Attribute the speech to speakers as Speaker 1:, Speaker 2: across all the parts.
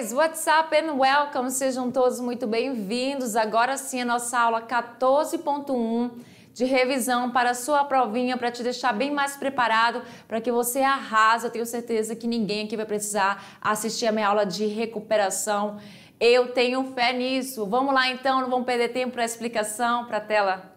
Speaker 1: guys, what's up and welcome. Sejam todos muito bem-vindos. Agora sim, a nossa aula 14.1 de revisão para a sua provinha, para te deixar bem mais preparado, para que você arrasa. Eu tenho certeza que ninguém aqui vai precisar assistir a minha aula de recuperação. Eu tenho fé nisso. Vamos lá então, não vamos perder tempo para a explicação, para a tela.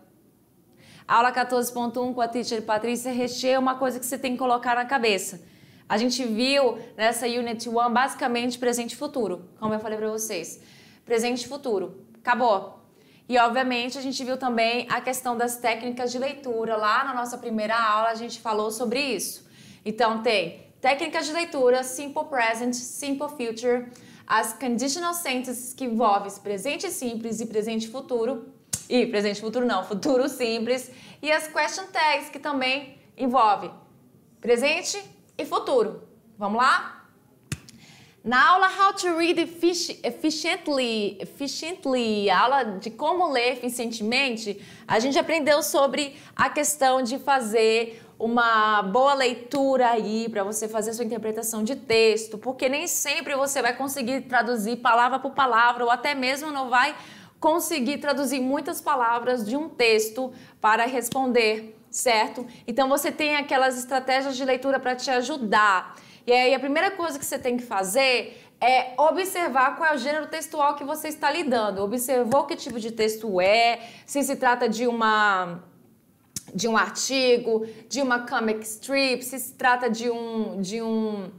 Speaker 1: Aula 14.1 com a teacher Patrícia Recher, uma coisa que você tem que colocar na cabeça a gente viu nessa Unit One basicamente presente e futuro, como eu falei para vocês. Presente e futuro. Acabou. E, obviamente, a gente viu também a questão das técnicas de leitura. Lá na nossa primeira aula, a gente falou sobre isso. Então, tem técnicas de leitura, simple present, simple future, as conditional sentences que envolvem presente simples e presente futuro, e presente futuro não, futuro simples, e as question tags que também envolve presente, e futuro. Vamos lá? Na aula How to Read Efficiently, efficiently a aula de como ler eficientemente, a gente aprendeu sobre a questão de fazer uma boa leitura aí para você fazer sua interpretação de texto, porque nem sempre você vai conseguir traduzir palavra por palavra ou até mesmo não vai conseguir traduzir muitas palavras de um texto para responder certo? Então você tem aquelas estratégias de leitura para te ajudar. E aí a primeira coisa que você tem que fazer é observar qual é o gênero textual que você está lidando. Observou que tipo de texto é, se se trata de uma de um artigo, de uma comic strip, se se trata de um de um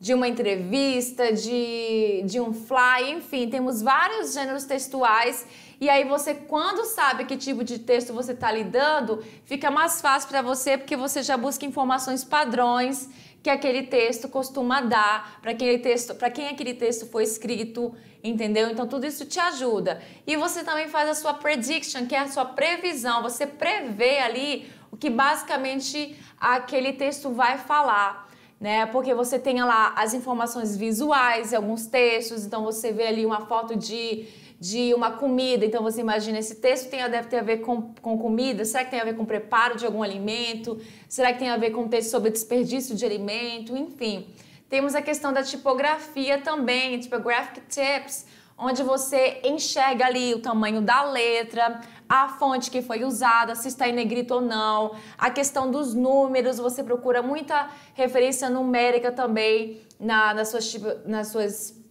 Speaker 1: de uma entrevista, de, de um fly, enfim, temos vários gêneros textuais e aí você, quando sabe que tipo de texto você está lidando, fica mais fácil para você porque você já busca informações padrões que aquele texto costuma dar para aquele texto, para quem aquele texto foi escrito, entendeu? Então tudo isso te ajuda. E você também faz a sua prediction, que é a sua previsão, você prevê ali o que basicamente aquele texto vai falar. Né? Porque você tem lá as informações visuais, alguns textos, então você vê ali uma foto de de uma comida. Então você imagina esse texto tem, deve ter a ver com, com comida. Será que tem a ver com preparo de algum alimento? Será que tem a ver com um texto sobre desperdício de alimento? Enfim, temos a questão da tipografia também, tipographic tips, onde você enxerga ali o tamanho da letra, a fonte que foi usada, se está em negrito ou não, a questão dos números, você procura muita referência numérica também na, nas suas, tipo, nas suas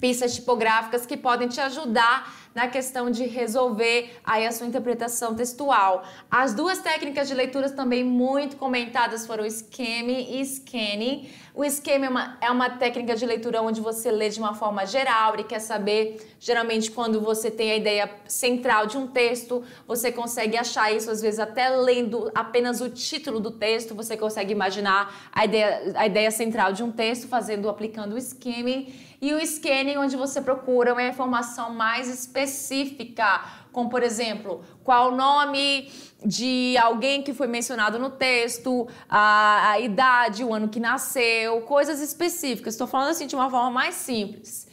Speaker 1: pistas tipográficas que podem te ajudar na questão de resolver aí a sua interpretação textual. As duas técnicas de leituras também muito comentadas foram o skimming e scanning. O skimming é uma, é uma técnica de leitura onde você lê de uma forma geral e quer saber, geralmente quando você tem a ideia central de um texto, você consegue achar isso às vezes até lendo apenas o título do texto, você consegue imaginar a ideia, a ideia central de um texto fazendo, aplicando o skimming e o scanning, onde você procura uma informação mais específica, como por exemplo, qual o nome de alguém que foi mencionado no texto, a, a idade, o ano que nasceu, coisas específicas. Estou falando assim de uma forma mais simples.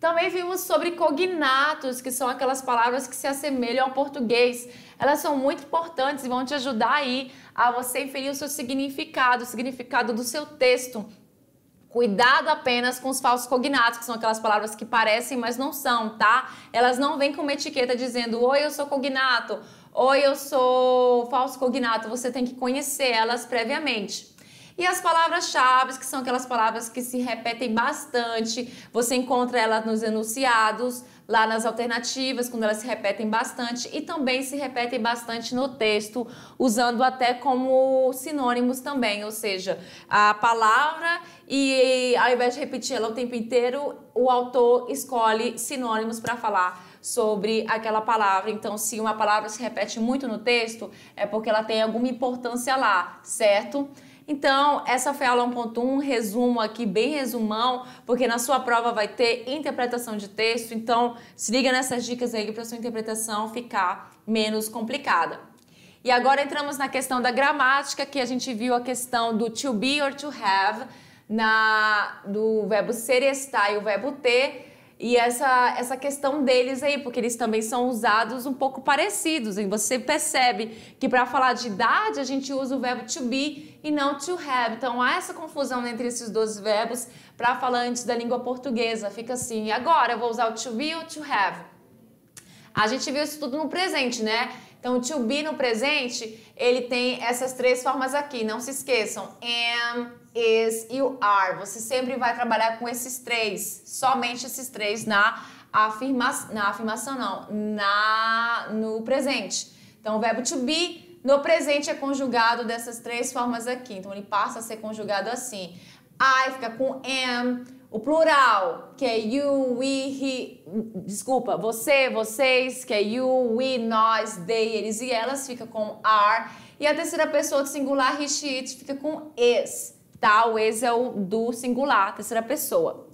Speaker 1: Também vimos sobre cognatos, que são aquelas palavras que se assemelham ao português. Elas são muito importantes e vão te ajudar aí a você inferir o seu significado, o significado do seu texto. Cuidado apenas com os falsos cognatos, que são aquelas palavras que parecem, mas não são, tá? Elas não vêm com uma etiqueta dizendo, oi, eu sou cognato, oi, eu sou falso cognato. Você tem que conhecer elas previamente. E as palavras-chave, que são aquelas palavras que se repetem bastante, você encontra elas nos enunciados, lá nas alternativas, quando elas se repetem bastante e também se repetem bastante no texto, usando até como sinônimos também, ou seja, a palavra e ao invés de repetir ela o tempo inteiro, o autor escolhe sinônimos para falar sobre aquela palavra. Então, se uma palavra se repete muito no texto, é porque ela tem alguma importância lá, certo? Então, essa foi a aula 1.1, resumo aqui, bem resumão, porque na sua prova vai ter interpretação de texto, então se liga nessas dicas aí para sua interpretação ficar menos complicada. E agora entramos na questão da gramática, que a gente viu a questão do to be or to have, na, do verbo ser e estar e o verbo ter e essa, essa questão deles aí, porque eles também são usados um pouco parecidos. E você percebe que para falar de idade a gente usa o verbo to be e não to have. Então há essa confusão entre esses dois verbos para falantes da língua portuguesa. Fica assim, agora eu vou usar o to be ou to have. A gente viu isso tudo no presente, né? Então, to be no presente, ele tem essas três formas aqui. Não se esqueçam. Am, is e o are. Você sempre vai trabalhar com esses três. Somente esses três na, afirma na afirmação, não. Na, no presente. Então, o verbo to be no presente é conjugado dessas três formas aqui. Então, ele passa a ser conjugado assim. I fica com am, o plural, que é you, we, he. Desculpa, você, vocês, que é you, we, nós, they, eles e elas, fica com are. E a terceira pessoa do singular, he, she, it, fica com is, tá? O is é o do singular, terceira pessoa.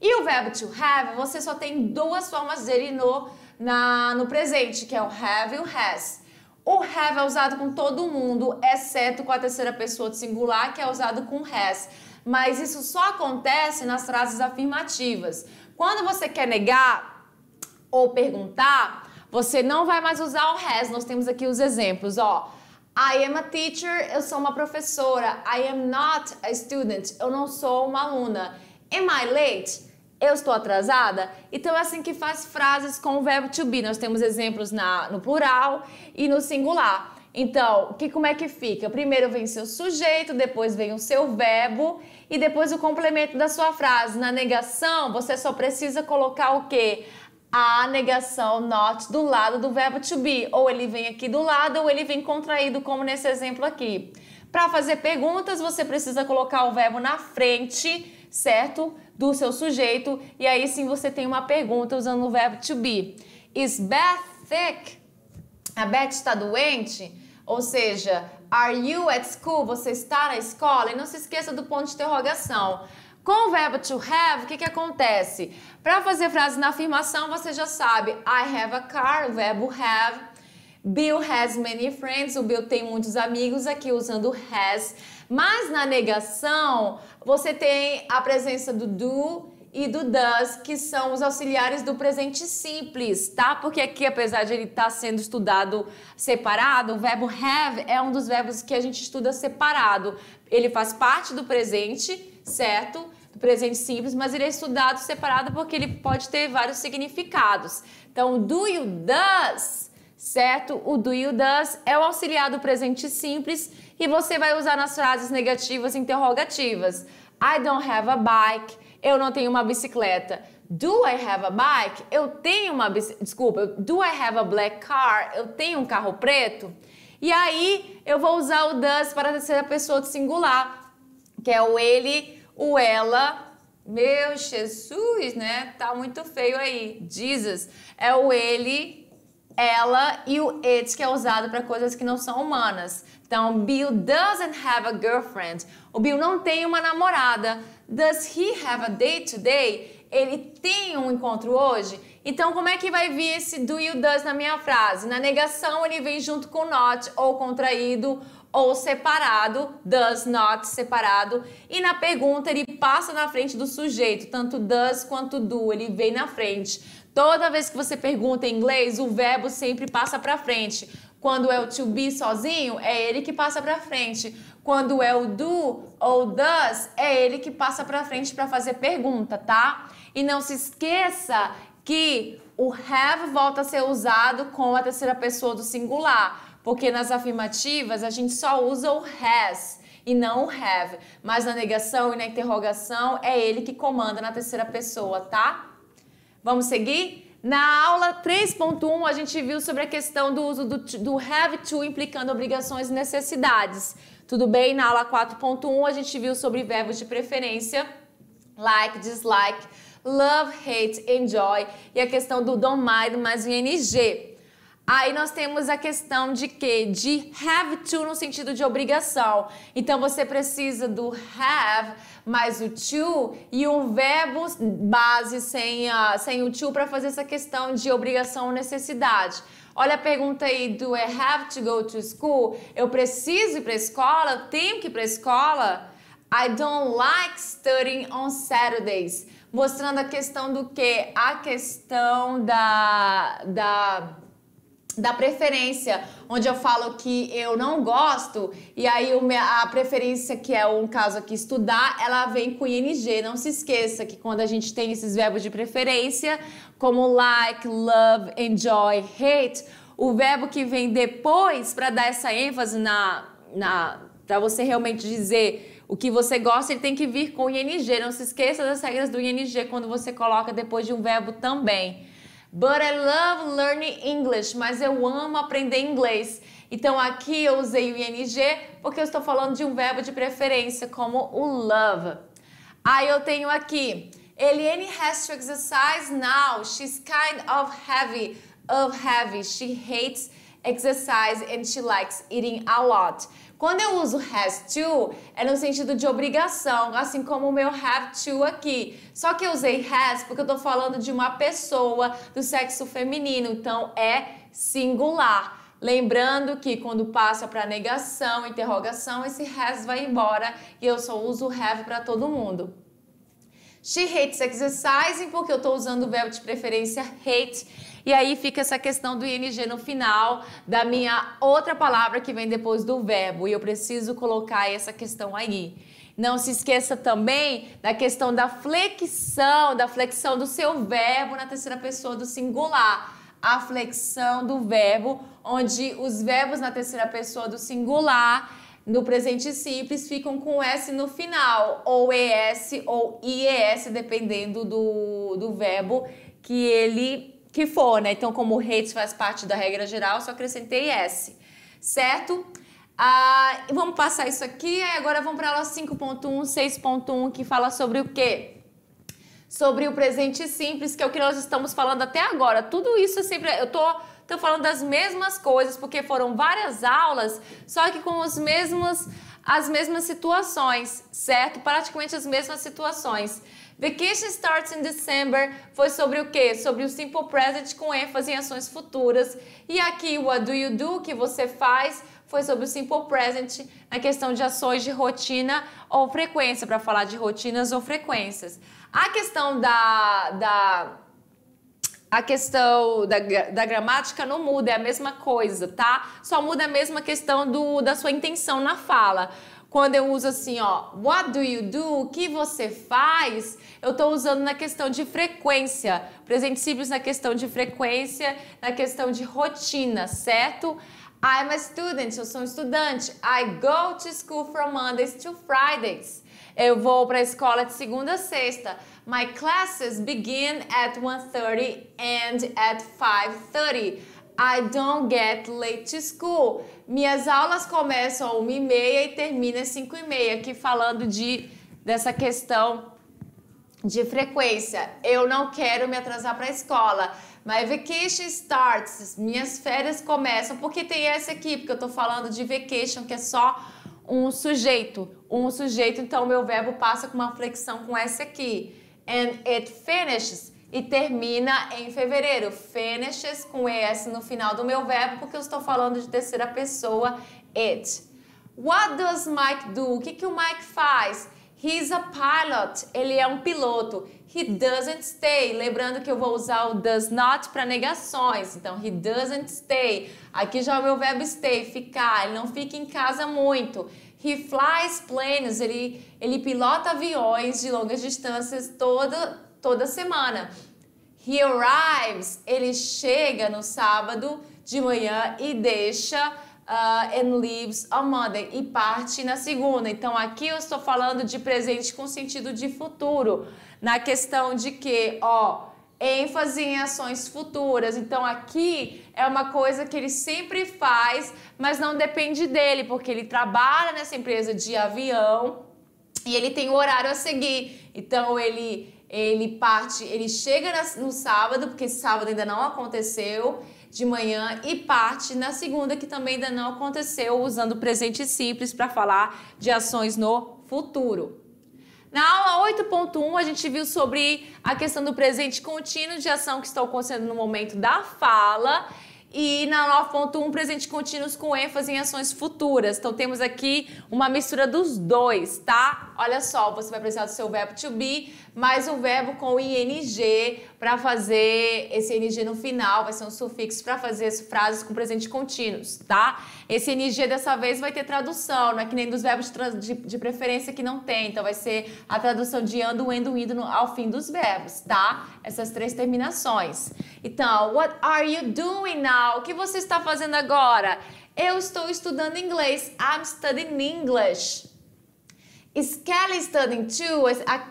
Speaker 1: E o verbo to have, você só tem duas formas dele no, na, no presente, que é o have e o has. O have é usado com todo mundo, exceto com a terceira pessoa do singular, que é usado com has mas isso só acontece nas frases afirmativas. Quando você quer negar ou perguntar, você não vai mais usar o has. Nós temos aqui os exemplos, ó. I am a teacher, eu sou uma professora. I am not a student, eu não sou uma aluna. Am I late? Eu estou atrasada? Então é assim que faz frases com o verbo to be. Nós temos exemplos na, no plural e no singular. Então, que, como é que fica? Primeiro vem seu sujeito, depois vem o seu verbo e depois o complemento da sua frase. Na negação, você só precisa colocar o quê? A negação not do lado do verbo to be. Ou ele vem aqui do lado ou ele vem contraído, como nesse exemplo aqui. Para fazer perguntas, você precisa colocar o verbo na frente, certo? Do seu sujeito. E aí sim você tem uma pergunta usando o verbo to be. Is Beth thick? A Beth está doente? Ou seja, are you at school? Você está na escola? E não se esqueça do ponto de interrogação. Com o verbo to have, o que, que acontece? Para fazer frases na afirmação, você já sabe. I have a car, o verbo have. Bill has many friends, o Bill tem muitos amigos, aqui usando has. Mas na negação, você tem a presença do do e do does, que são os auxiliares do presente simples, tá? Porque aqui, apesar de ele estar tá sendo estudado separado, o verbo have é um dos verbos que a gente estuda separado. Ele faz parte do presente, certo? Do presente simples, mas ele é estudado separado porque ele pode ter vários significados. Então, do you does certo? O do e o does é o auxiliar do presente simples e você vai usar nas frases negativas e interrogativas. I don't have a bike. Eu não tenho uma bicicleta. Do I have a bike? Eu tenho uma bicicleta. Desculpa, do I have a black car? Eu tenho um carro preto? E aí eu vou usar o does para a terceira pessoa do singular, que é o ele, o ela. Meu Jesus, né? Tá muito feio aí. Jesus é o ele, ela e o it que é usado para coisas que não são humanas. Então, Bill doesn't have a girlfriend. O Bill não tem uma namorada. Does he have a date today? Ele tem um encontro hoje? Então, como é que vai vir esse do e o does na minha frase? Na negação, ele vem junto com not, ou contraído, ou separado. Does not, separado. E na pergunta, ele passa na frente do sujeito. Tanto does quanto do, ele vem na frente. Toda vez que você pergunta em inglês, o verbo sempre passa para frente. Quando é o to be sozinho, é ele que passa para frente. Quando é o do ou does, é ele que passa para frente para fazer pergunta, tá? E não se esqueça que o have volta a ser usado com a terceira pessoa do singular, porque nas afirmativas a gente só usa o has e não o have, mas na negação e na interrogação é ele que comanda na terceira pessoa, tá? Vamos seguir? Na aula 3.1, a gente viu sobre a questão do uso do, do have to implicando obrigações e necessidades. Tudo bem? Na aula 4.1, a gente viu sobre verbos de preferência, like, dislike, love, hate, enjoy e a questão do don't mind mais o ING. Aí nós temos a questão de que? De have to no sentido de obrigação. Então você precisa do have mais o to e um verbo base sem, uh, sem o to para fazer essa questão de obrigação ou necessidade. Olha a pergunta aí do I é have to go to school. Eu preciso ir para a escola? tenho que ir para a escola? I don't like studying on Saturdays. Mostrando a questão do que? A questão da. da da preferência, onde eu falo que eu não gosto, e aí a preferência, que é um caso aqui, estudar, ela vem com ING. Não se esqueça que quando a gente tem esses verbos de preferência, como like, love, enjoy, hate, o verbo que vem depois, para dar essa ênfase na. na para você realmente dizer o que você gosta, ele tem que vir com ING. Não se esqueça das regras do ING quando você coloca depois de um verbo também. But I love learning English, mas eu amo aprender inglês. Então aqui eu usei o ing porque eu estou falando de um verbo de preferência, como o love. Aí eu tenho aqui, Eliane has to exercise now. She's kind of heavy, of heavy. She hates exercise and she likes eating a lot. Quando eu uso has to, é no sentido de obrigação, assim como o meu have to aqui. Só que eu usei has porque eu tô falando de uma pessoa do sexo feminino, então é singular. Lembrando que quando passa para negação, interrogação, esse has vai embora e eu só uso have para todo mundo. She hates exercising porque eu estou usando o verbo de preferência hate e aí fica essa questão do ING no final da minha outra palavra que vem depois do verbo. E eu preciso colocar essa questão aí. Não se esqueça também da questão da flexão, da flexão do seu verbo na terceira pessoa do singular. A flexão do verbo, onde os verbos na terceira pessoa do singular no presente simples ficam com S no final, ou ES ou IES, dependendo do, do verbo que ele que for, né? Então, como rates faz parte da regra geral, só acrescentei S, certo? Ah, vamos passar isso aqui, agora vamos para a aula 5.1, 6.1, que fala sobre o quê? Sobre o presente simples, que é o que nós estamos falando até agora. Tudo isso é sempre... Eu tô, tô falando das mesmas coisas, porque foram várias aulas, só que com os mesmos as mesmas situações, certo? Praticamente as mesmas situações. Vacation Starts in December foi sobre o quê? Sobre o simple present com ênfase em ações futuras. E aqui o What do you do, que você faz, foi sobre o simple present na questão de ações de rotina ou frequência, para falar de rotinas ou frequências. A questão da... da a questão da, da gramática não muda, é a mesma coisa, tá? Só muda a mesma questão do, da sua intenção na fala. Quando eu uso assim, ó, what do you do? O que você faz? Eu tô usando na questão de frequência. Presente simples na questão de frequência, na questão de rotina, certo? I'm a student, eu sou um estudante. I go to school from Mondays to Fridays. Eu vou para a escola de segunda a sexta. My classes begin at 1:30 and at 5:30. I don't get late to school. Minhas aulas começam às 1:30 e e terminam às 5:30, Aqui falando de, dessa questão de frequência. Eu não quero me atrasar para a escola. My vacation starts. Minhas férias começam. Porque tem essa aqui, porque eu tô falando de vacation, que é só um sujeito. Um sujeito, então meu verbo passa com uma flexão com essa aqui. And it finishes. E termina em fevereiro. Finishes com ES no final do meu verbo, porque eu estou falando de terceira pessoa. It. What does Mike do? O que, que o Mike faz? He's a pilot. Ele é um piloto. He doesn't stay. Lembrando que eu vou usar o does not para negações. Então, he doesn't stay. Aqui já é o meu verbo stay, ficar. Ele não fica em casa muito. He flies planes. Ele, ele pilota aviões de longas distâncias toda, toda semana. He arrives. Ele chega no sábado de manhã e deixa uh, and leaves on Monday e parte na segunda. Então aqui eu estou falando de presente com sentido de futuro, na questão de que, ó, ênfase em ações futuras. Então aqui é uma coisa que ele sempre faz, mas não depende dele, porque ele trabalha nessa empresa de avião e ele tem o horário a seguir. Então ele ele parte, ele chega no sábado, porque sábado ainda não aconteceu de manhã e parte na segunda, que também ainda não aconteceu, usando presente simples para falar de ações no futuro. Na aula 8.1, a gente viu sobre a questão do presente contínuo de ação que está acontecendo no momento da fala. E na 9.1, presente contínuos com ênfase em ações futuras. Então, temos aqui uma mistura dos dois, tá? Olha só, você vai precisar do seu verbo to be mais o verbo com ing para fazer esse ing no final, vai ser um sufixo para fazer as frases com presente contínuos, tá? Esse ing dessa vez vai ter tradução, não é que nem dos verbos de, de preferência que não tem, então vai ser a tradução de ando, endo, indo no, ao fim dos verbos, tá? Essas três terminações. Então, what are you doing now? O que você está fazendo agora? Eu estou estudando inglês. I'm studying English. Skele studying too,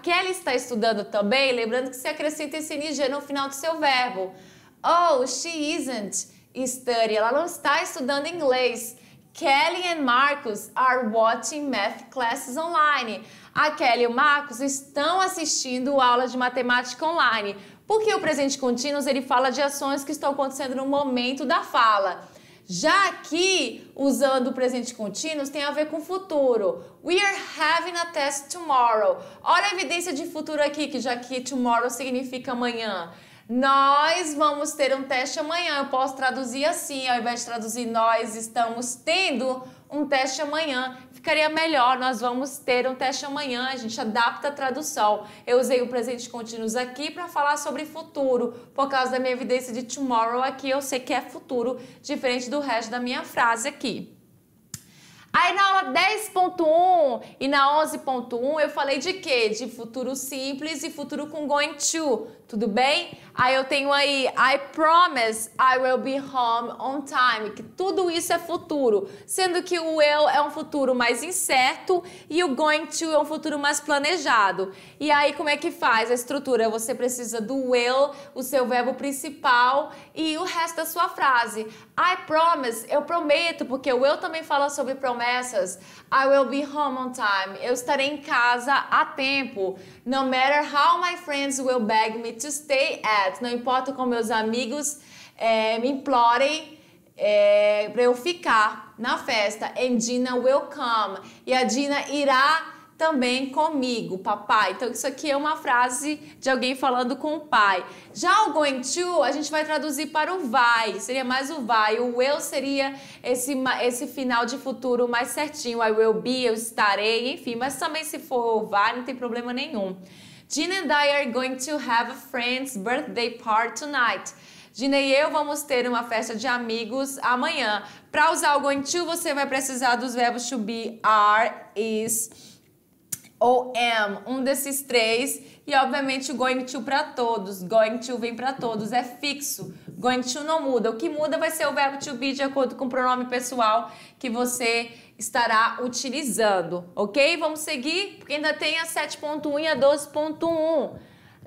Speaker 1: Kelly está estudando também, lembrando que se acrescenta esse NG no final do seu verbo. Oh, she isn't studying, ela não está estudando inglês. Kelly and Marcus are watching math classes online. A Kelly e o Marcos estão assistindo aulas de matemática online, porque o presente contínuo ele fala de ações que estão acontecendo no momento da fala. Já aqui, usando o presente contínuo, tem a ver com o futuro. We are having a test tomorrow. Olha a evidência de futuro aqui, que já que tomorrow significa amanhã. Nós vamos ter um teste amanhã. Eu posso traduzir assim, ao invés de traduzir nós estamos tendo um teste amanhã. Ficaria melhor, nós vamos ter um teste amanhã, a gente adapta a tradução. Eu usei o presente contínuo aqui para falar sobre futuro, por causa da minha evidência de tomorrow aqui, eu sei que é futuro, diferente do resto da minha frase aqui. Aí na aula 10.1 e na 11.1 eu falei de quê? De futuro simples e futuro com going to, tudo bem? Aí eu tenho aí, I promise I will be home on time, que tudo isso é futuro, sendo que o will é um futuro mais incerto e o going to é um futuro mais planejado. E aí como é que faz a estrutura? Você precisa do will, o seu verbo principal e o resto da sua frase. I promise, eu prometo, porque o will também fala sobre promessas. I will be home on time. Eu estarei em casa a tempo. No matter how my friends will beg me to stay at não importa como meus amigos é, me implorem é, para eu ficar na festa. And Dina will come. E a Dina irá também comigo, papai. Então, isso aqui é uma frase de alguém falando com o pai. Já o going to, a gente vai traduzir para o vai, seria mais o vai. O will seria esse, esse final de futuro mais certinho. I will be, eu estarei, enfim. Mas também se for o vai, não tem problema nenhum. Gina and I are going to have a friend's birthday party tonight. Gina e eu vamos ter uma festa de amigos amanhã. Para usar o going to, você vai precisar dos verbos to be, are, is ou am. Um desses três. E, obviamente, o going to para todos. Going to vem para todos. É fixo. Going to não muda. O que muda vai ser o verbo to be de acordo com o pronome pessoal que você estará utilizando, ok? Vamos seguir, porque ainda tem a 7.1 e a 12.1.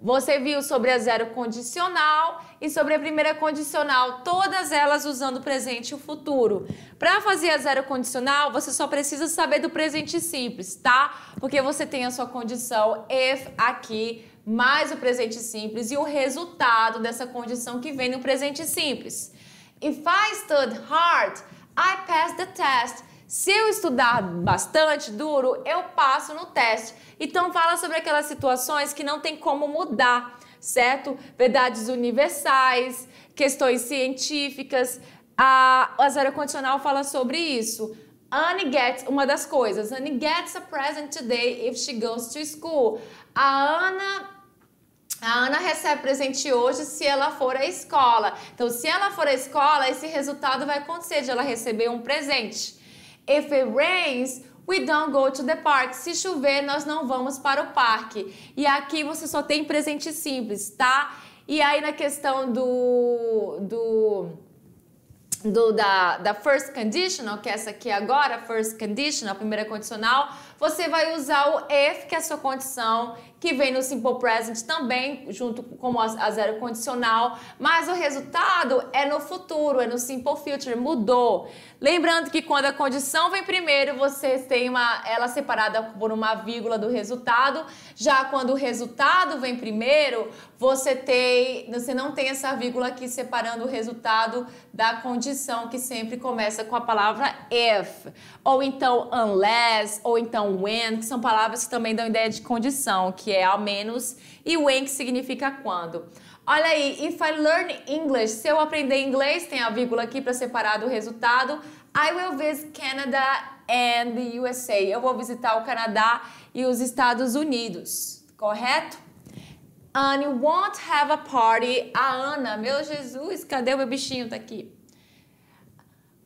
Speaker 1: Você viu sobre a zero condicional e sobre a primeira condicional, todas elas usando o presente e o futuro. Para fazer a zero condicional, você só precisa saber do presente simples, tá? Porque você tem a sua condição if aqui mais o presente simples e o resultado dessa condição que vem no presente simples. If I studied hard, I passed the test. Se eu estudar bastante duro, eu passo no teste. Então fala sobre aquelas situações que não tem como mudar, certo? Verdades universais, questões científicas. A, a zero condicional fala sobre isso. Annie gets uma das coisas. Annie gets a present today if she goes to school. A Ana a Ana recebe presente hoje se ela for à escola. Então, se ela for à escola, esse resultado vai acontecer de ela receber um presente. If it rains, we don't go to the park. Se chover, nós não vamos para o parque. E aqui você só tem presente simples, tá? E aí na questão do, do do, da, da first conditional, que é essa aqui agora, first conditional, a primeira condicional, você vai usar o if, que é a sua condição, que vem no simple present também, junto com a zero condicional, mas o resultado é no futuro, é no simple future, mudou. Lembrando que quando a condição vem primeiro, você tem uma, ela separada por uma vírgula do resultado, já quando o resultado vem primeiro, você tem, você não tem essa vírgula aqui separando o resultado da condição que sempre começa com a palavra if, ou então unless, ou então então, when, que são palavras que também dão ideia de condição, que é ao menos, e when, que significa quando. Olha aí, if I learn English, se eu aprender inglês, tem a vírgula aqui para separar do resultado. I will visit Canada and the USA. Eu vou visitar o Canadá e os Estados Unidos, correto? Anne won't have a party. A Ana, meu Jesus, cadê o meu bichinho? Tá aqui.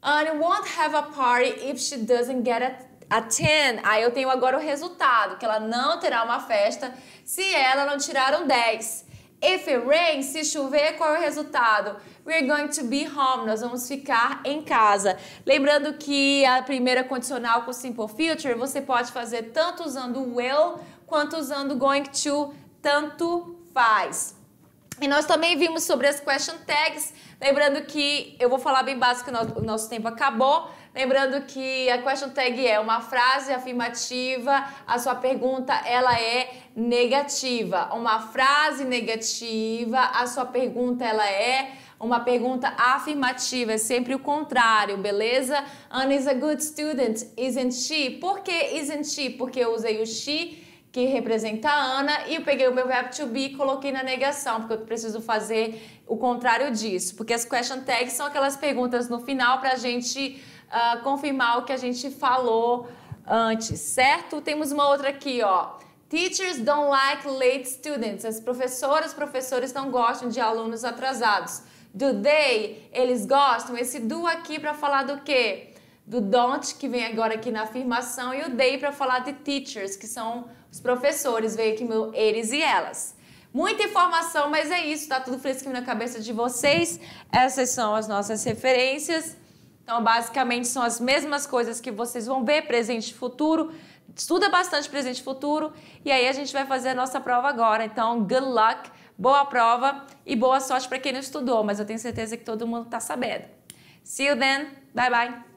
Speaker 1: Anne won't have a party if she doesn't get a attend, aí eu tenho agora o resultado, que ela não terá uma festa se ela não tirar um 10. If it rains, se chover, qual é o resultado? We're going to be home, nós vamos ficar em casa. Lembrando que a primeira condicional com simple future você pode fazer tanto usando will quanto usando going to, tanto faz. E nós também vimos sobre as question tags, lembrando que eu vou falar bem básico, o nosso tempo acabou. Lembrando que a question tag é uma frase afirmativa, a sua pergunta ela é negativa. Uma frase negativa, a sua pergunta ela é uma pergunta afirmativa, é sempre o contrário, beleza? Anne is a good student, isn't she? Por que isn't she? Porque eu usei o she que representa a Ana, e eu peguei o meu verbo to be e coloquei na negação, porque eu preciso fazer o contrário disso. Porque as question tags são aquelas perguntas no final para a gente uh, confirmar o que a gente falou antes, certo? Temos uma outra aqui, ó. Teachers don't like late students. As professoras, professores não gostam de alunos atrasados. Do they, eles gostam. Esse do aqui para falar do quê? Do don't, que vem agora aqui na afirmação, e o they para falar de teachers, que são os professores, veio aqui meu eles e elas. Muita informação, mas é isso, tá tudo fresquinho na cabeça de vocês. Essas são as nossas referências. Então, basicamente, são as mesmas coisas que vocês vão ver, presente e futuro. Estuda bastante presente e futuro. E aí a gente vai fazer a nossa prova agora. Então, good luck, boa prova e boa sorte para quem não estudou, mas eu tenho certeza que todo mundo tá sabendo. See you then. Bye bye.